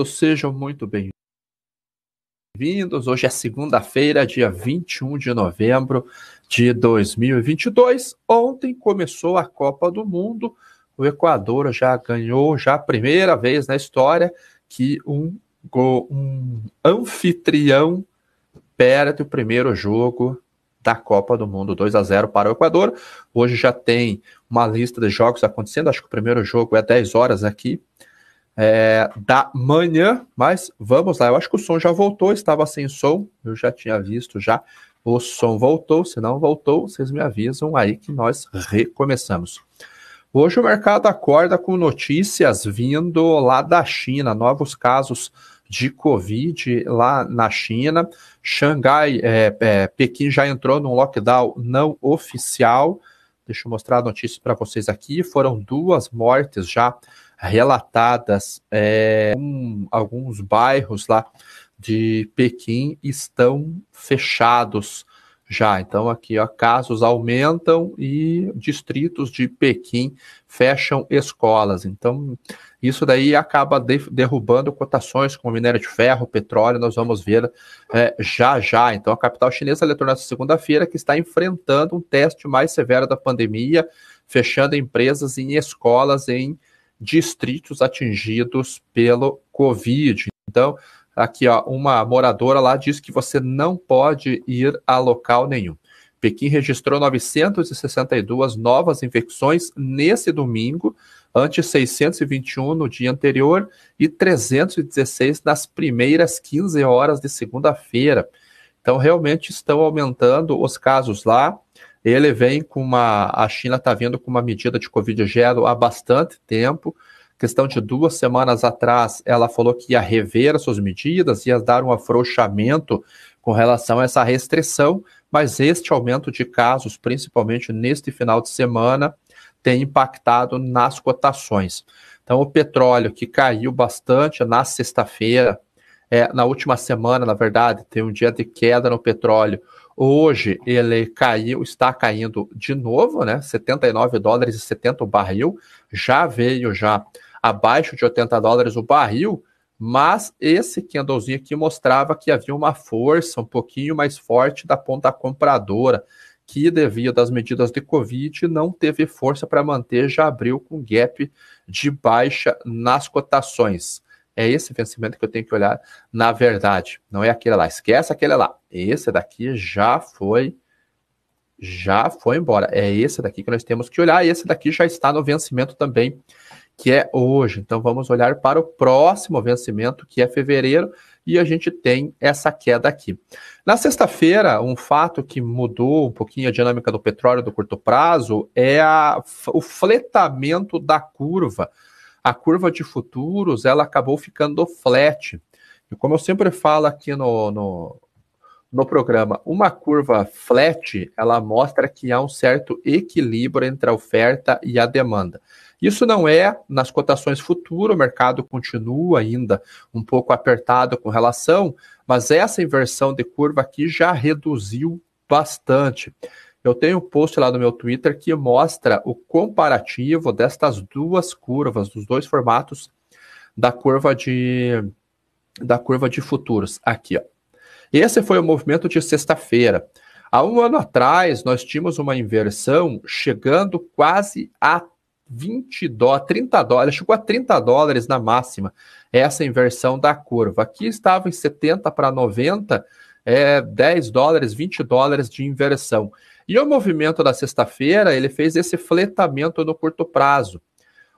Então, sejam muito bem-vindos. Hoje é segunda-feira, dia 21 de novembro de 2022. Ontem começou a Copa do Mundo. O Equador já ganhou, já a primeira vez na história, que um, um anfitrião perde o primeiro jogo da Copa do Mundo, 2 a 0 para o Equador. Hoje já tem uma lista de jogos acontecendo, acho que o primeiro jogo é 10 horas aqui é, da manhã, mas vamos lá. Eu acho que o som já voltou, estava sem som, eu já tinha visto já. O som voltou, se não voltou, vocês me avisam aí que nós recomeçamos. Hoje o mercado acorda com notícias vindo lá da China, novos casos de Covid lá na China. Xangai, é, é, Pequim já entrou num lockdown não oficial. Deixa eu mostrar a notícia para vocês aqui. Foram duas mortes já relatadas. É, um, alguns bairros lá de Pequim estão fechados já. Então, aqui, ó, casos aumentam e distritos de Pequim fecham escolas. Então, isso daí acaba de, derrubando cotações como minério de ferro, petróleo, nós vamos ver é, já já. Então, a capital chinesa alertou nesta segunda-feira que está enfrentando um teste mais severo da pandemia, fechando empresas em escolas em distritos atingidos pelo Covid. Então, aqui ó, uma moradora lá diz que você não pode ir a local nenhum. Pequim registrou 962 novas infecções nesse domingo, antes 621 no dia anterior e 316 nas primeiras 15 horas de segunda-feira. Então, realmente estão aumentando os casos lá. Ele vem com uma. A China está vindo com uma medida de Covid zero há bastante tempo. Questão de duas semanas atrás, ela falou que ia rever as suas medidas, ia dar um afrouxamento com relação a essa restrição, mas este aumento de casos, principalmente neste final de semana, tem impactado nas cotações. Então, o petróleo que caiu bastante na sexta-feira, é, na última semana, na verdade, tem um dia de queda no petróleo. Hoje ele caiu, está caindo de novo, né? 79 dólares e 70 o barril. Já veio já abaixo de 80 dólares o barril, mas esse candlezinho aqui mostrava que havia uma força um pouquinho mais forte da ponta compradora, que devido às medidas de Covid não teve força para manter, já abriu com gap de baixa nas cotações. É esse vencimento que eu tenho que olhar na verdade. Não é aquele lá. Esquece aquele lá. Esse daqui já foi já foi embora. É esse daqui que nós temos que olhar. Esse daqui já está no vencimento também, que é hoje. Então vamos olhar para o próximo vencimento, que é fevereiro, e a gente tem essa queda aqui. Na sexta-feira, um fato que mudou um pouquinho a dinâmica do petróleo do curto prazo é a, o fletamento da curva a curva de futuros ela acabou ficando flat. E como eu sempre falo aqui no, no, no programa, uma curva flat ela mostra que há um certo equilíbrio entre a oferta e a demanda. Isso não é nas cotações futuras, o mercado continua ainda um pouco apertado com relação, mas essa inversão de curva aqui já reduziu bastante. Eu tenho um post lá no meu Twitter que mostra o comparativo destas duas curvas, dos dois formatos da curva de da curva de futuros aqui, ó. Esse foi o movimento de sexta-feira. Há um ano atrás nós tínhamos uma inversão chegando quase a 20 dólares, 30 dólares, chegou a 30 dólares na máxima essa inversão da curva. Aqui estava em 70 para 90, é, 10 dólares, 20 dólares de inversão. E o movimento da sexta-feira, ele fez esse fletamento no curto prazo.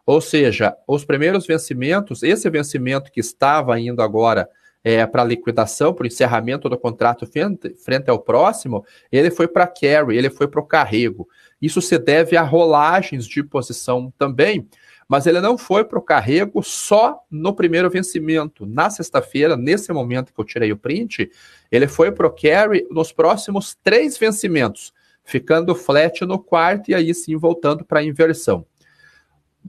Ou seja, os primeiros vencimentos, esse vencimento que estava indo agora é, para liquidação, para o encerramento do contrato frente, frente ao próximo, ele foi para carry, ele foi para o carrego. Isso se deve a rolagens de posição também, mas ele não foi para o carrego só no primeiro vencimento. Na sexta-feira, nesse momento que eu tirei o print, ele foi para o carry nos próximos três vencimentos ficando flat no quarto e aí sim voltando para a inversão.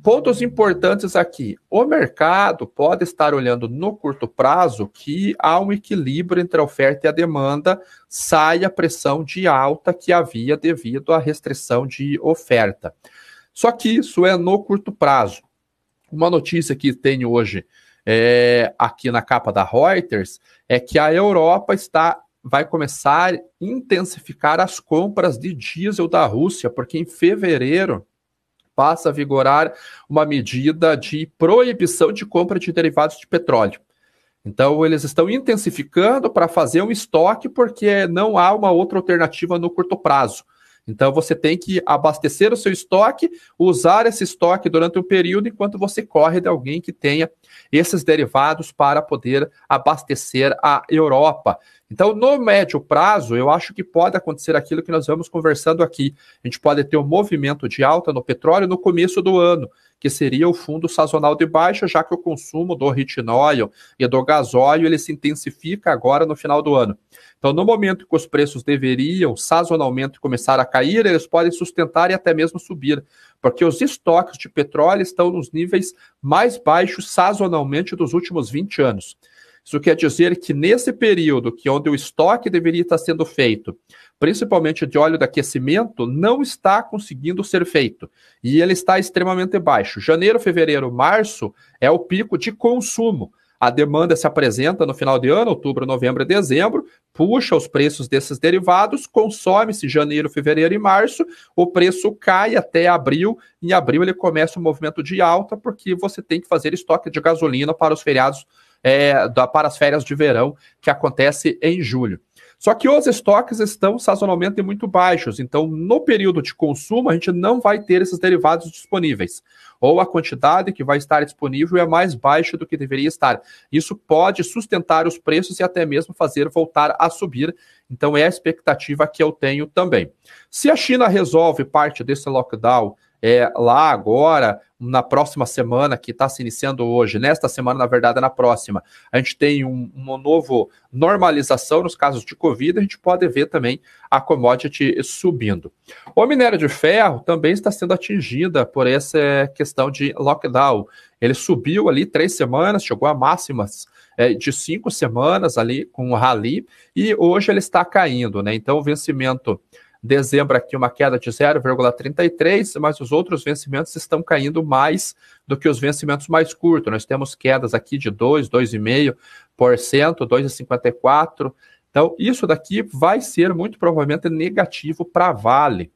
Pontos importantes aqui. O mercado pode estar olhando no curto prazo que há um equilíbrio entre a oferta e a demanda, sai a pressão de alta que havia devido à restrição de oferta. Só que isso é no curto prazo. Uma notícia que tem hoje é, aqui na capa da Reuters é que a Europa está vai começar a intensificar as compras de diesel da Rússia, porque em fevereiro passa a vigorar uma medida de proibição de compra de derivados de petróleo. Então, eles estão intensificando para fazer um estoque, porque não há uma outra alternativa no curto prazo. Então, você tem que abastecer o seu estoque, usar esse estoque durante um período, enquanto você corre de alguém que tenha esses derivados para poder abastecer a Europa. Então, no médio prazo, eu acho que pode acontecer aquilo que nós vamos conversando aqui. A gente pode ter um movimento de alta no petróleo no começo do ano, que seria o fundo sazonal de baixa, já que o consumo do retinóil e do gasóleo ele se intensifica agora no final do ano. Então, no momento que os preços deveriam sazonalmente começar a cair, eles podem sustentar e até mesmo subir porque os estoques de petróleo estão nos níveis mais baixos sazonalmente dos últimos 20 anos. Isso quer dizer que nesse período, que onde o estoque deveria estar sendo feito, principalmente de óleo de aquecimento, não está conseguindo ser feito. E ele está extremamente baixo. Janeiro, fevereiro, março é o pico de consumo a demanda se apresenta no final de ano, outubro, novembro e dezembro, puxa os preços desses derivados, consome-se janeiro, fevereiro e março, o preço cai até abril, em abril ele começa um movimento de alta, porque você tem que fazer estoque de gasolina para os feriados, é, da, para as férias de verão que acontece em julho. Só que os estoques estão sazonalmente muito baixos, então no período de consumo a gente não vai ter esses derivados disponíveis, ou a quantidade que vai estar disponível é mais baixa do que deveria estar. Isso pode sustentar os preços e até mesmo fazer voltar a subir, então é a expectativa que eu tenho também. Se a China resolve parte desse lockdown é, lá agora, na próxima semana, que está se iniciando hoje, nesta semana, na verdade, é na próxima, a gente tem um, uma novo normalização nos casos de Covid, a gente pode ver também a commodity subindo. O minério de ferro também está sendo atingida por essa questão de lockdown. Ele subiu ali três semanas, chegou a máximas é, de cinco semanas ali com o rally, e hoje ele está caindo, né? Então o vencimento Dezembro aqui uma queda de 0,33, mas os outros vencimentos estão caindo mais do que os vencimentos mais curtos. Nós temos quedas aqui de 2, 2,5%, 2,54%. Então, isso daqui vai ser muito provavelmente negativo para a Vale.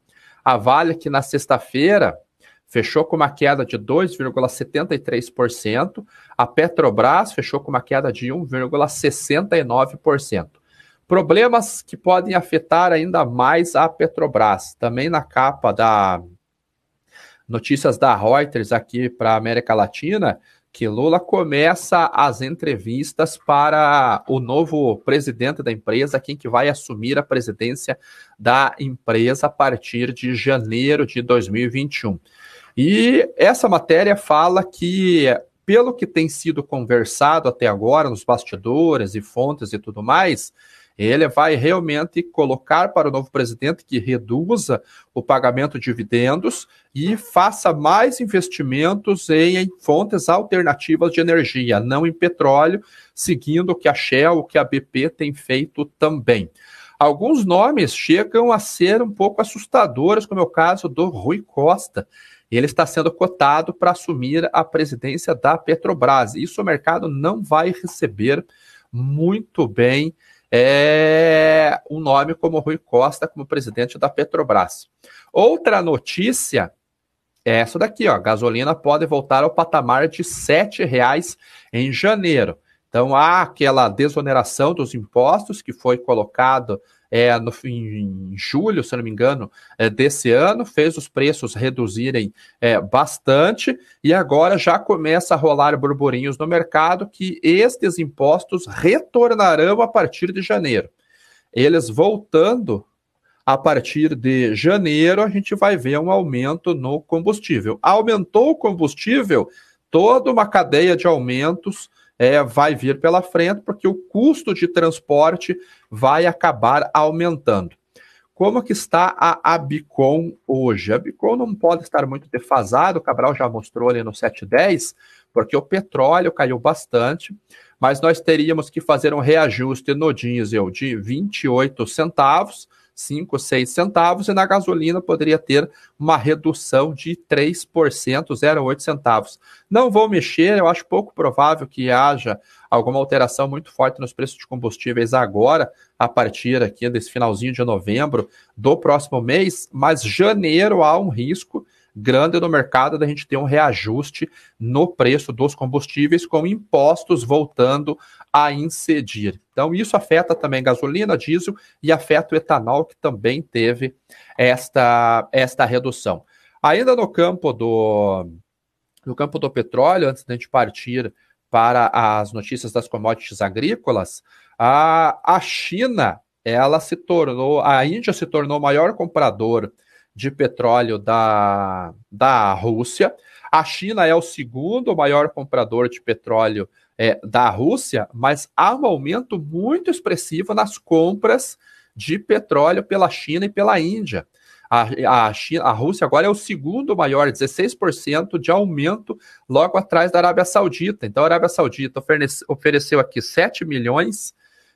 A Vale que na sexta-feira fechou com uma queda de 2,73%, a Petrobras fechou com uma queda de 1,69%. Problemas que podem afetar ainda mais a Petrobras. Também na capa da notícias da Reuters aqui para a América Latina, que Lula começa as entrevistas para o novo presidente da empresa, quem que vai assumir a presidência da empresa a partir de janeiro de 2021. E essa matéria fala que, pelo que tem sido conversado até agora nos bastidores e fontes e tudo mais, ele vai realmente colocar para o novo presidente que reduza o pagamento de dividendos e faça mais investimentos em, fontes alternativas de energia, não em petróleo, seguindo o que a Shell, o que a BP tem feito também. Alguns nomes chegam a ser um pouco assustadores, como é o caso do Rui Costa. Ele está sendo cotado para assumir a presidência da Petrobras. Isso o mercado não vai receber muito bem é, um nome como Rui Costa como presidente da Petrobras. Outra notícia é essa daqui, ó, gasolina pode voltar ao patamar de R$ 7,00 em janeiro. Então há aquela desoneração dos impostos que foi colocado é, no, fim em, julho, se não me engano, é, desse ano, fez os preços reduzirem é, bastante e agora já começa a rolar burburinhos no mercado que estes impostos retornarão a partir de janeiro. Eles voltando a partir de janeiro, a gente vai ver um aumento no combustível. Aumentou o combustível, toda uma cadeia de aumentos é, vai vir pela frente, porque o custo de transporte vai acabar aumentando. Como que está a Abicom hoje? A Abicom não pode estar muito defasado, o Cabral já mostrou ali no 710, porque o petróleo caiu bastante, mas nós teríamos que fazer um reajuste no diesel de 28 centavos, 5, 6 centavos, e na gasolina poderia ter uma redução de 3%, 0,8 centavos. Não vou mexer, eu acho pouco provável que haja alguma alteração muito forte nos preços de combustíveis agora, a partir aqui desse finalzinho de novembro do próximo mês, mas janeiro há um risco grande no mercado da gente ter um reajuste no preço dos combustíveis, com impostos voltando a incidir. Então, isso afeta também gasolina, diesel e afeta o etanol, que também teve esta, esta redução. Ainda no campo do, no campo do petróleo, antes da gente partir para as notícias das commodities agrícolas, a, a China ela se tornou, a Índia se tornou o maior comprador de petróleo da, da Rússia. A China é o segundo maior comprador de petróleo é, da Rússia, mas há um aumento muito expressivo nas compras de petróleo pela China e pela Índia. A, a, China, a Rússia agora é o segundo maior, 16% de aumento, logo atrás da Arábia Saudita. Então, a Arábia Saudita oferece, ofereceu aqui 7 milhões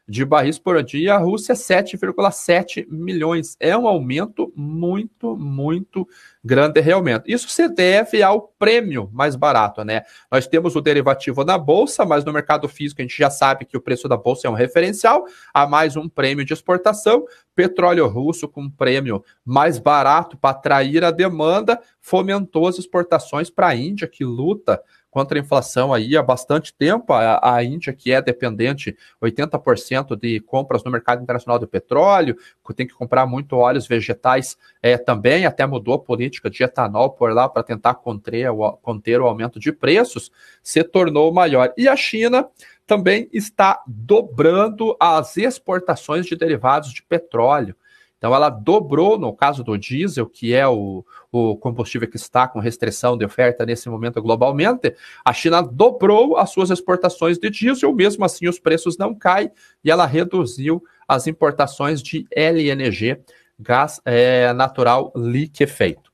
de barris por dia, a Rússia 7,7 milhões. É um aumento muito, muito grande realmente. Isso se deve ao prêmio mais barato, né? Nós temos o derivativo na bolsa, mas no mercado físico a gente já sabe que o preço da bolsa é um referencial, há mais um prêmio de exportação, petróleo russo com um prêmio mais barato para atrair a demanda, fomentou as exportações para a Índia que luta contra a inflação aí há bastante tempo. A, a Índia, que é dependente 80% de compras no mercado internacional do petróleo, tem que comprar muito óleos vegetais é, também, até mudou a política de etanol por lá para tentar conter o, conter o aumento de preços, se tornou maior. E a China também está dobrando as exportações de derivados de petróleo. Então, ela dobrou, no caso do diesel, que é o, o combustível que está com restrição de oferta nesse momento globalmente, a China dobrou as suas exportações de diesel, mesmo assim os preços não caem e ela reduziu as importações de LNG, gás é, natural liquefeito.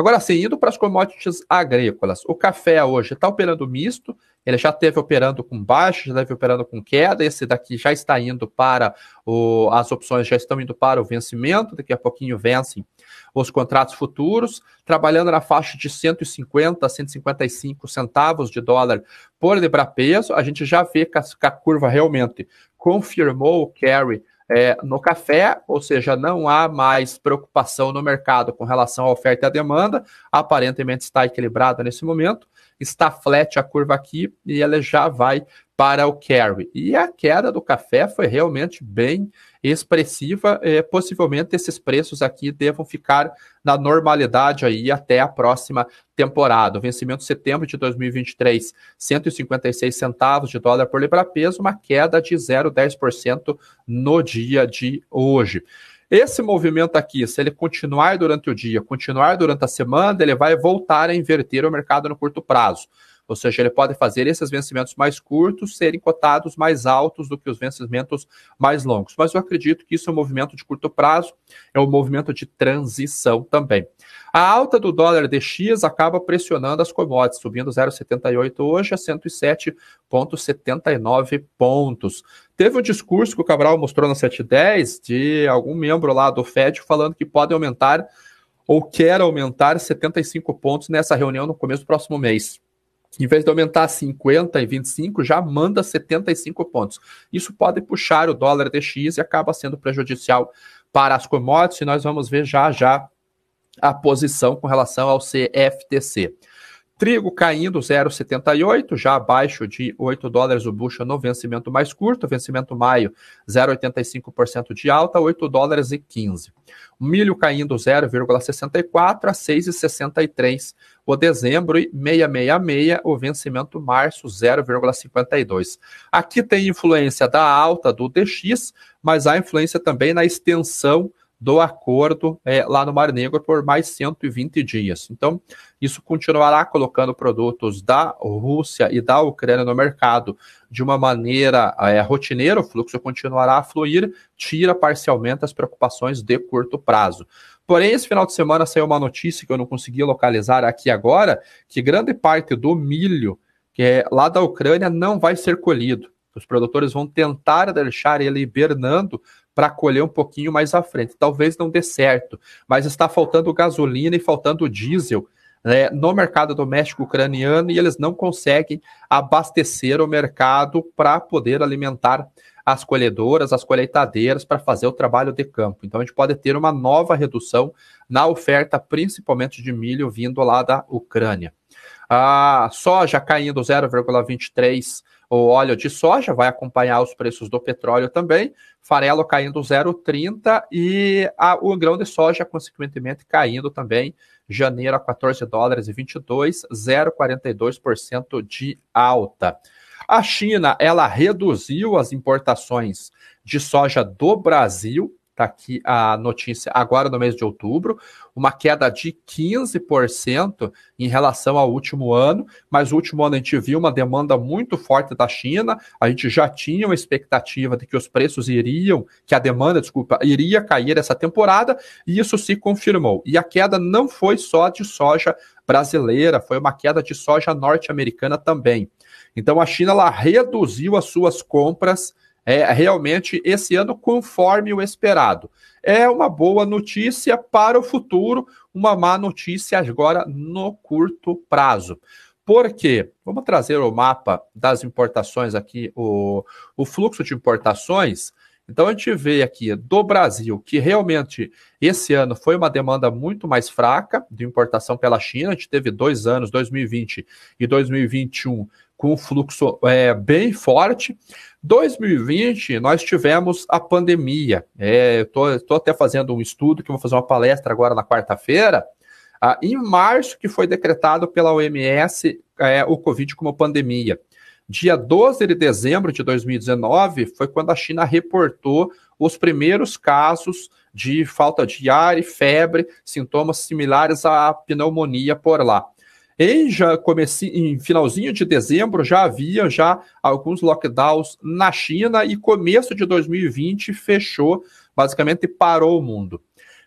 Agora, assim, indo para as commodities agrícolas, o café hoje está operando misto, ele já esteve operando com baixa, já esteve operando com queda, esse daqui já está indo para o, as opções já estão indo para o vencimento, daqui a pouquinho vencem os contratos futuros, trabalhando na faixa de 150 a 155 centavos de dólar por libra peso, a gente já vê que a, que a curva realmente confirmou o carry é, no café, ou seja, não há mais preocupação no mercado com relação à oferta e à demanda, aparentemente está equilibrada nesse momento está flat a curva aqui e ela já vai para o carry. E a queda do café foi realmente bem expressiva. É, possivelmente esses preços aqui devam ficar na normalidade aí até a próxima temporada. O vencimento de setembro de 2023, 156 centavos de dólar por libra peso, uma queda de 0,10% no dia de hoje. Esse movimento aqui, se ele continuar durante o dia, continuar durante a semana, ele vai voltar a inverter o mercado no curto prazo. Ou seja, ele pode fazer esses vencimentos mais curtos serem cotados mais altos do que os vencimentos mais longos. Mas eu acredito que isso é um movimento de curto prazo, é um movimento de transição também. A alta do dólar DX acaba pressionando as commodities, subindo 0,78 hoje a 107,79 pontos. Teve um discurso que o Cabral mostrou na 710 de algum membro lá do FED falando que pode aumentar ou quer aumentar 75 pontos nessa reunião no começo do próximo mês em vez de aumentar 50 e 25, já manda 75 pontos. Isso pode puxar o dólar DX e acaba sendo prejudicial para as commodities, e nós vamos ver já já a posição com relação ao CFTC. Trigo caindo 0,78, já abaixo de 8 dólares o bushel no vencimento mais curto, vencimento maio 0,85% de alta, 8 dólares e 15. Milho caindo 0,64 a 6,63 o dezembro e 666 o vencimento março 0,52. Aqui tem influência da alta do DX, mas há influência também na extensão do acordo é, lá no Mar Negro por mais 120 dias. Então, isso continuará colocando produtos da Rússia e da Ucrânia no mercado de uma maneira é, rotineira, o fluxo continuará a fluir, tira parcialmente as preocupações de curto prazo. Porém, esse final de semana saiu uma notícia que eu não consegui localizar aqui agora, que grande parte do milho que é lá da Ucrânia não vai ser colhido. Os produtores vão tentar deixar ele hibernando para colher um pouquinho mais à frente. Talvez não dê certo, mas está faltando gasolina e faltando diesel né, no mercado doméstico ucraniano e eles não conseguem abastecer o mercado para poder alimentar as colhedoras, as colheitadeiras para fazer o trabalho de campo. Então a gente pode ter uma nova redução na oferta, principalmente de milho vindo lá da Ucrânia. A ah, soja caindo 0,23 o óleo de soja, vai acompanhar os preços do petróleo também, farelo caindo 0,30 e a, o grão de soja, consequentemente, caindo também, janeiro a 14 dólares e 22, 0,42% de alta. A China, ela reduziu as importações de soja do Brasil Está aqui a notícia agora no mês de outubro, uma queda de 15% em relação ao último ano, mas o último ano a gente viu uma demanda muito forte da China, a gente já tinha uma expectativa de que os preços iriam, que a demanda, desculpa, iria cair essa temporada, e isso se confirmou. E a queda não foi só de soja brasileira, foi uma queda de soja norte-americana também. Então a China ela reduziu as suas compras é, realmente esse ano conforme o esperado. É uma boa notícia para o futuro, uma má notícia agora no curto prazo. Por quê? Vamos trazer o mapa das importações aqui, o, o fluxo de importações. Então a gente vê aqui do Brasil que realmente esse ano foi uma demanda muito mais fraca de importação pela China. A gente teve dois anos, 2020 e 2021, com um fluxo é, bem forte. 2020, nós tivemos a pandemia. É, Estou até fazendo um estudo, que vou fazer uma palestra agora na quarta-feira. Ah, em março, que foi decretado pela OMS é, o Covid como pandemia. Dia 12 de dezembro de 2019 foi quando a China reportou os primeiros casos de falta de ar e febre, sintomas similares à pneumonia por lá. Em já comece, em finalzinho de dezembro já havia já alguns lockdowns na China e começo de 2020 fechou, basicamente parou o mundo.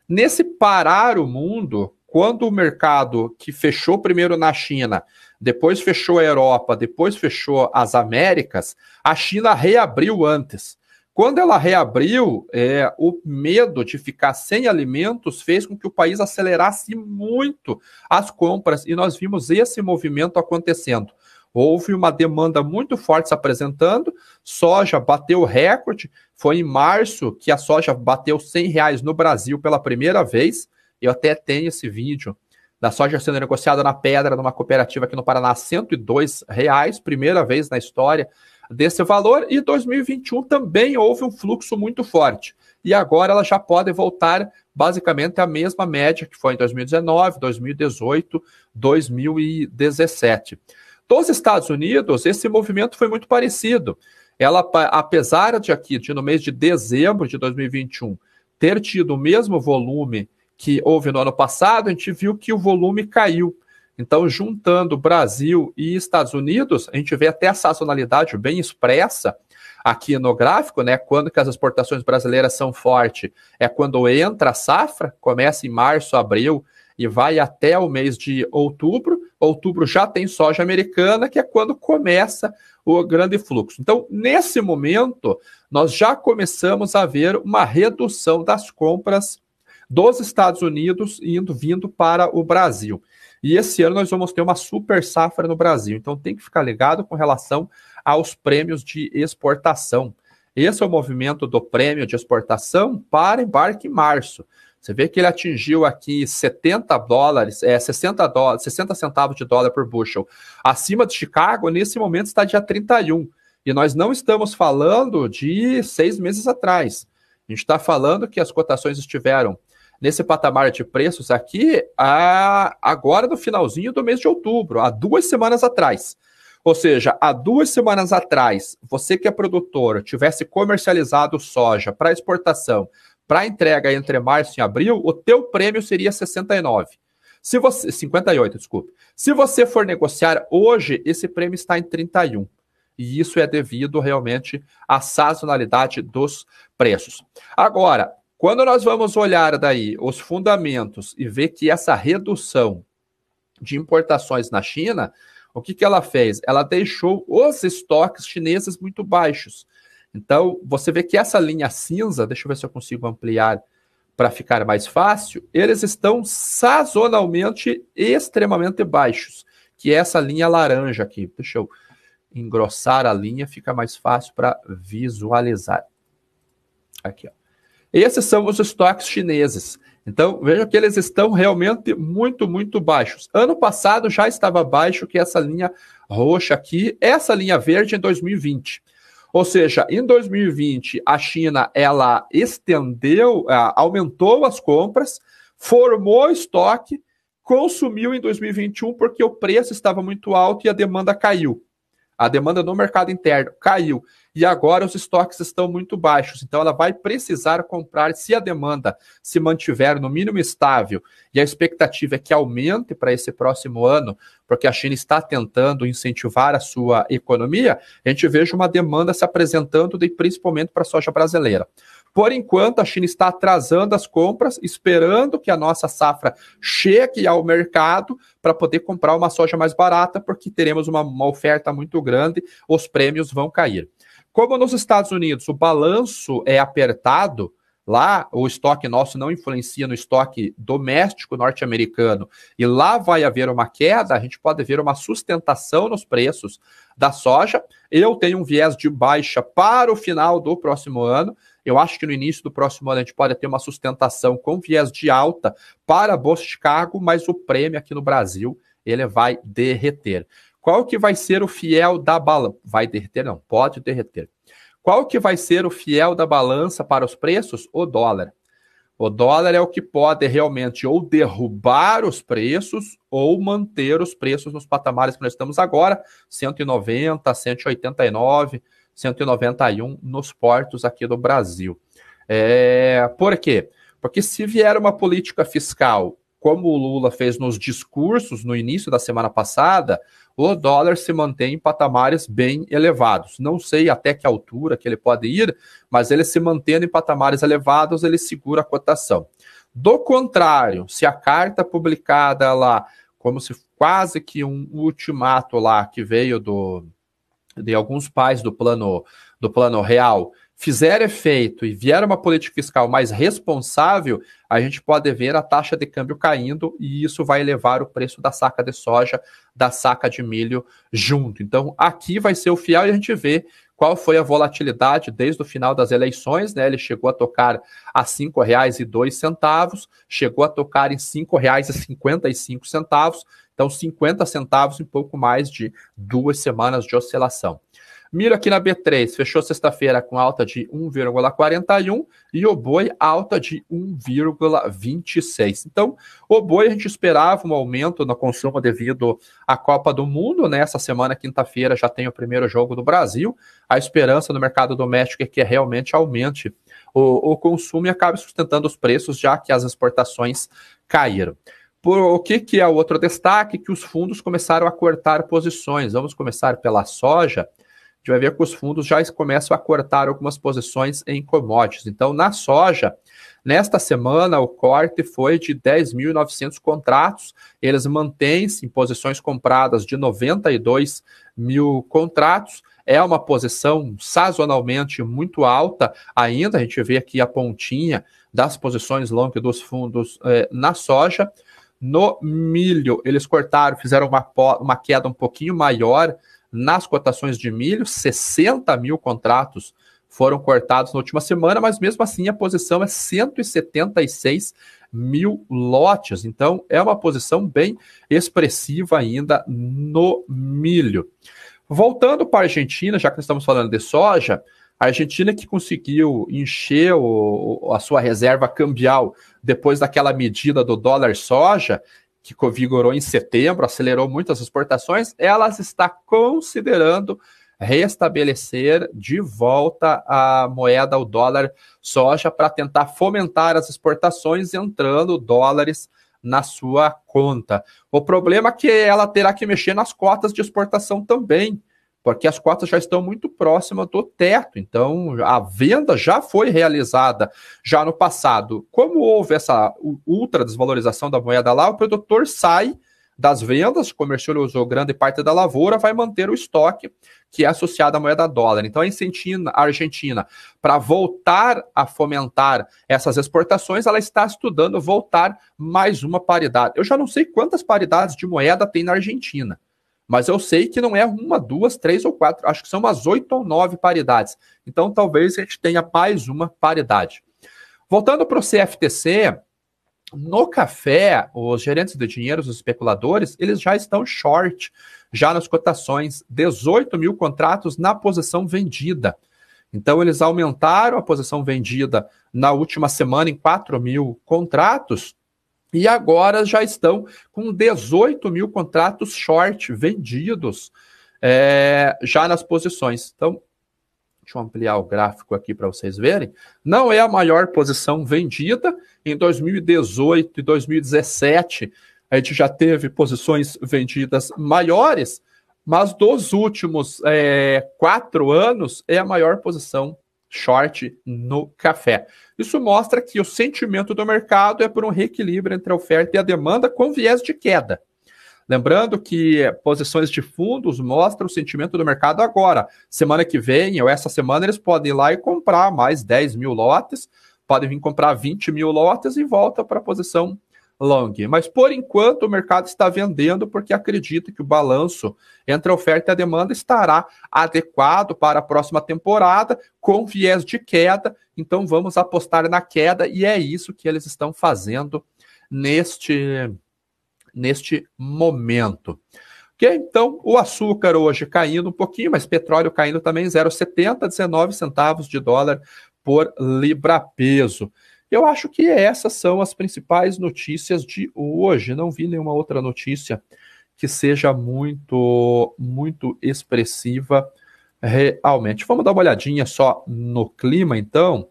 Nesse parar o mundo, quando o mercado que fechou primeiro na China, depois fechou a Europa, depois fechou as Américas, a China reabriu antes. Quando ela reabriu, é, o medo de ficar sem alimentos fez com que o país acelerasse muito as compras e nós vimos esse movimento acontecendo. Houve uma demanda muito forte se apresentando, soja bateu recorde. Foi em março que a soja bateu 100 reais no Brasil pela primeira vez. Eu até tenho esse vídeo da soja sendo negociada na pedra numa cooperativa aqui no Paraná, R$ 102,00, reais, primeira vez na história desse valor, e 2021 também houve um fluxo muito forte. E agora ela já pode voltar basicamente à mesma média que foi em 2019, 2018, 2017. Dos Estados Unidos, esse movimento foi muito parecido. Ela, apesar de aqui, de no mês de dezembro de 2021, ter tido o mesmo volume que houve no ano passado, a gente viu que o volume caiu. Então, juntando Brasil e Estados Unidos, a gente vê até a sazonalidade bem expressa aqui no gráfico, né? Quando que as exportações brasileiras são fortes é quando entra a safra, começa em março, abril e vai até o mês de outubro. Outubro já tem soja americana, que é quando começa o grande fluxo. Então, nesse momento, nós já começamos a ver uma redução das compras dos Estados Unidos indo vindo para o Brasil. E esse ano nós vamos ter uma super safra no Brasil. Então tem que ficar ligado com relação aos prêmios de exportação. Esse é o movimento do prêmio de exportação para embarque em março. Você vê que ele atingiu aqui 70 dólares, é, 60, dólares, 60 centavos de dólar por bushel. Acima de Chicago, nesse momento está dia 31. E nós não estamos falando de seis meses atrás. A gente está falando que as cotações estiveram nesse patamar de preços aqui a, agora no finalzinho do mês de outubro, há duas semanas atrás. Ou seja, há duas semanas atrás, você que é produtor tivesse comercializado soja para exportação, para entrega entre março e abril, o teu prêmio seria 69. Se você 58, desculpe. Se você for negociar hoje, esse prêmio está em 31. E isso é devido realmente à sazonalidade dos preços. Agora, quando nós vamos olhar daí os fundamentos e ver que essa redução de importações na China, o que, que ela fez? Ela deixou os estoques chineses muito baixos. Então, você vê que essa linha cinza, deixa eu ver se eu consigo ampliar para ficar mais fácil, eles estão sazonalmente extremamente baixos, que é essa linha laranja aqui. Deixa eu engrossar a linha, fica mais fácil para visualizar. Aqui, ó. Esses são os estoques chineses. Então, veja que eles estão realmente muito, muito baixos. Ano passado já estava baixo que é essa linha roxa aqui, essa linha verde em 2020. Ou seja, em 2020 a China ela estendeu, ah, aumentou as compras, formou estoque, consumiu em 2021 porque o preço estava muito alto e a demanda caiu. A demanda no mercado interno caiu e agora os estoques estão muito baixos, então ela vai precisar comprar se a demanda se mantiver no mínimo estável. E a expectativa é que aumente para esse próximo ano, porque a China está tentando incentivar a sua economia. A gente veja uma demanda se apresentando, de, principalmente para a soja brasileira. Por enquanto, a China está atrasando as compras, esperando que a nossa safra chegue ao mercado para poder comprar uma soja mais barata, porque teremos uma, uma oferta muito grande, os prêmios vão cair. Como nos Estados Unidos o balanço é apertado, Lá, o estoque nosso não influencia no estoque doméstico norte-americano e lá vai haver uma queda, a gente pode ver uma sustentação nos preços da soja. Eu tenho um viés de baixa para o final do próximo ano, eu acho que no início do próximo ano a gente pode ter uma sustentação com viés de alta para a Bolsa de Chicago, mas o prêmio aqui no Brasil ele vai derreter. Qual que vai ser o fiel da balança? Vai derreter? Não, pode derreter. Qual que vai ser o fiel da balança para os preços? O dólar. O dólar é o que pode realmente ou derrubar os preços ou manter os preços nos patamares que nós estamos agora, 190, 189. 191 nos portos aqui do Brasil. É, por quê? Porque se vier uma política fiscal, como o Lula fez nos discursos no início da semana passada, o dólar se mantém em patamares bem elevados. Não sei até que altura que ele pode ir, mas ele se mantendo em patamares elevados, ele segura a cotação. Do contrário, se a carta publicada lá, como se quase que um ultimato lá que veio do de alguns pais do plano, do plano real fizer efeito e vier uma política fiscal mais responsável, a gente pode ver a taxa de câmbio caindo e isso vai elevar o preço da saca de soja, da saca de milho junto. Então, aqui vai ser o fiel e a gente vê qual foi a volatilidade desde o final das eleições, né? Ele chegou a tocar a R$ 5,02, chegou a tocar em R$ 5,55, então, 50 centavos em pouco mais de duas semanas de oscilação. Miro aqui na B3 fechou sexta-feira com alta de 1,41 e o boi alta de 1,26. Então, o boi a gente esperava um aumento no consumo devido à Copa do Mundo, né? semana, quinta-feira, já tem o primeiro jogo do Brasil. A esperança no mercado doméstico é que realmente aumente o, o consumo e acabe sustentando os preços, já que as exportações caíram. Por o que, que é o outro destaque? Que os fundos começaram a cortar posições. Vamos começar pela soja. A gente vai ver que os fundos já começam a cortar algumas posições em commodities. Então, na soja, nesta semana, o corte foi de 10.900 contratos. Eles mantêm-se em posições compradas de 92 mil contratos é uma posição sazonalmente muito alta ainda. A gente vê aqui a pontinha das posições long dos fundos eh, na soja. No milho, eles cortaram, fizeram uma, uma queda um pouquinho maior nas cotações de milho, 60 mil contratos foram cortados na última semana, mas mesmo assim a posição é 176 mil lotes. Então é uma posição bem expressiva ainda no milho. Voltando para a Argentina, já que estamos falando de soja, a Argentina que conseguiu encher o, a sua reserva cambial depois daquela medida do dólar soja, que vigorou em setembro, acelerou muito as exportações, elas está considerando restabelecer de volta a moeda, o dólar soja, para tentar fomentar as exportações, entrando dólares na sua conta. O problema é que ela terá que mexer nas cotas de exportação também, porque as cotas já estão muito próximas do teto. Então, a venda já foi realizada já no passado. Como houve essa ultra desvalorização da moeda lá, o produtor sai das vendas, comercializou grande parte da lavoura, vai manter o estoque que é associado à moeda dólar. Então, a Argentina, a Argentina para voltar a fomentar essas exportações, ela está estudando voltar mais uma paridade. Eu já não sei quantas paridades de moeda tem na Argentina. Mas eu sei que não é uma, duas, três ou quatro, acho que são umas oito ou nove paridades. Então talvez a gente tenha mais uma paridade. Voltando para o CFTC, no café, os gerentes de dinheiro, os especuladores, eles já estão short, já nas cotações, 18 mil contratos na posição vendida. Então, eles aumentaram a posição vendida na última semana em 4 mil contratos e agora já estão com 18 mil contratos short vendidos é, já nas posições. Então, deixa eu ampliar o gráfico aqui para vocês verem. Não é a maior posição vendida. Em 2018 e 2017, a gente já teve posições vendidas maiores, mas dos últimos é, quatro anos é a maior posição short no café. Isso mostra que o sentimento do mercado é por um reequilíbrio entre a oferta e a demanda com viés de queda. Lembrando que posições de fundos mostram o sentimento do mercado agora. Semana que vem ou essa semana eles podem ir lá e comprar mais 10 mil lotes, podem vir comprar 20 mil lotes e volta para a posição long. Mas por enquanto o mercado está vendendo porque acredita que o balanço entre a oferta e a demanda estará adequado para a próxima temporada, com viés de queda. Então vamos apostar na queda e é isso que eles estão fazendo neste, neste momento. Ok? Então, o açúcar hoje caindo um pouquinho, mas petróleo caindo também 0,70, 19 centavos de dólar por libra peso. Eu acho que essas são as principais notícias de hoje. Não vi nenhuma outra notícia que seja muito, muito expressiva realmente. Vamos dar uma olhadinha só no clima, então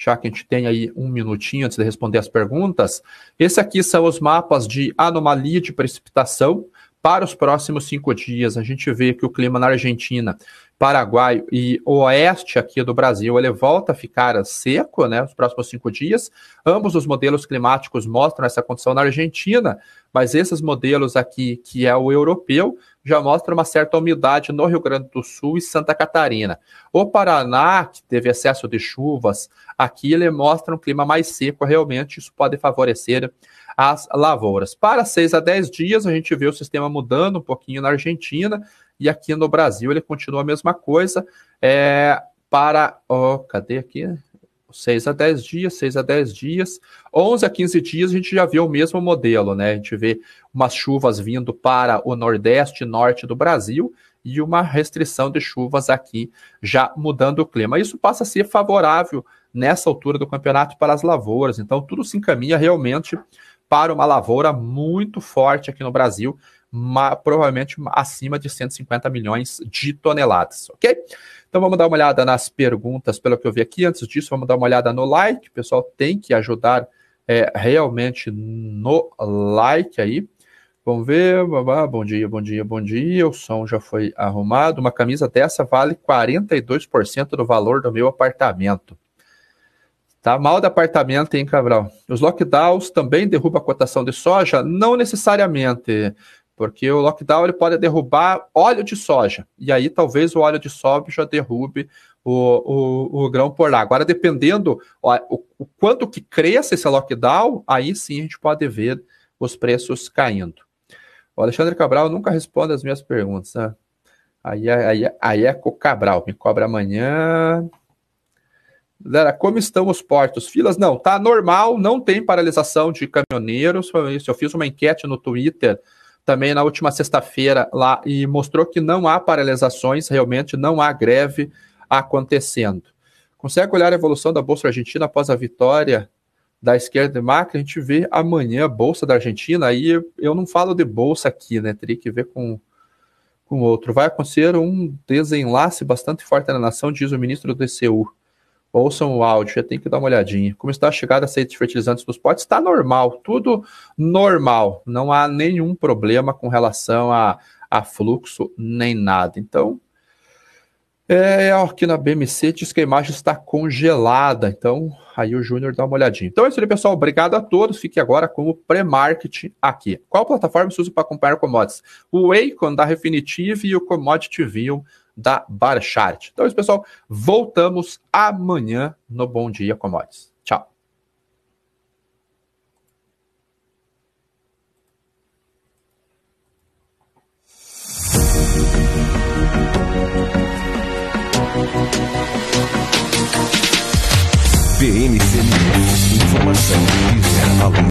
já que a gente tem aí um minutinho antes de responder as perguntas. Esse aqui são os mapas de anomalia de precipitação para os próximos cinco dias. A gente vê que o clima na Argentina paraguaio e oeste aqui do Brasil, ele volta a ficar seco, né, nos próximos cinco dias. Ambos os modelos climáticos mostram essa condição na Argentina, mas esses modelos aqui, que é o europeu, já mostra uma certa umidade no Rio Grande do Sul e Santa Catarina. O Paraná, que teve excesso de chuvas, aqui ele mostra um clima mais seco, realmente isso pode favorecer as lavouras. Para 6 a 10 dias, a gente vê o sistema mudando um pouquinho na Argentina, e aqui no Brasil ele continua a mesma coisa. É, para, ó, oh, cadê aqui? 6 a 10 dias, 6 a 10 dias, 11 a 15 dias a gente já vê o mesmo modelo, né? A gente vê umas chuvas vindo para o nordeste e norte do Brasil e uma restrição de chuvas aqui já mudando o clima. Isso passa a ser favorável nessa altura do campeonato para as lavouras, então tudo se encaminha realmente para uma lavoura muito forte aqui no Brasil, ma, provavelmente acima de 150 milhões de toneladas, ok? Então vamos dar uma olhada nas perguntas, pelo que eu vi aqui. Antes disso, vamos dar uma olhada no like. O pessoal tem que ajudar é, realmente no like aí. Vamos ver, bom dia, bom dia, bom dia. O som já foi arrumado. Uma camisa dessa vale 42% do valor do meu apartamento. Tá mal do apartamento, hein, Cabral? Os lockdowns também derrubam a cotação de soja? Não necessariamente. Porque o lockdown ele pode derrubar óleo de soja. E aí talvez o óleo de soja derrube o, o, o grão por lá. Agora, dependendo ó, o, o quanto que cresça esse lockdown, aí sim a gente pode ver os preços caindo. O Alexandre Cabral nunca responde as minhas perguntas. Né? Aí, é, aí, é, aí é com Cabral. Me cobra amanhã. Galera, como estão os portos? Filas não, tá normal, não tem paralisação de caminhoneiros. Eu fiz uma enquete no Twitter também na última sexta-feira lá e mostrou que não há paralisações, realmente não há greve acontecendo. Consegue olhar a evolução da Bolsa Argentina após a vitória da esquerda de Macri? A gente vê amanhã a Bolsa da Argentina, aí eu não falo de Bolsa aqui, né? Teria que ver com, com outro. Vai acontecer um desenlace bastante forte na nação, diz o ministro do TCU ouçam o áudio, já tem que dar uma olhadinha. Como está a chegada de aceites fertilizantes nos potes? Está normal, tudo normal. Não há nenhum problema com relação a, a fluxo nem nada. Então, é, é aqui na BMC diz que a imagem está congelada. Então, aí o Júnior dá uma olhadinha. Então é isso aí, pessoal. Obrigado a todos. Fique agora com o pré-marketing aqui. Qual plataforma se usa para acompanhar commodities? O Acon da Refinitiv e o Commodity View da bar chart. Então é isso, pessoal. Voltamos amanhã no Bom Dia Commodities. Tchau. BMC Informação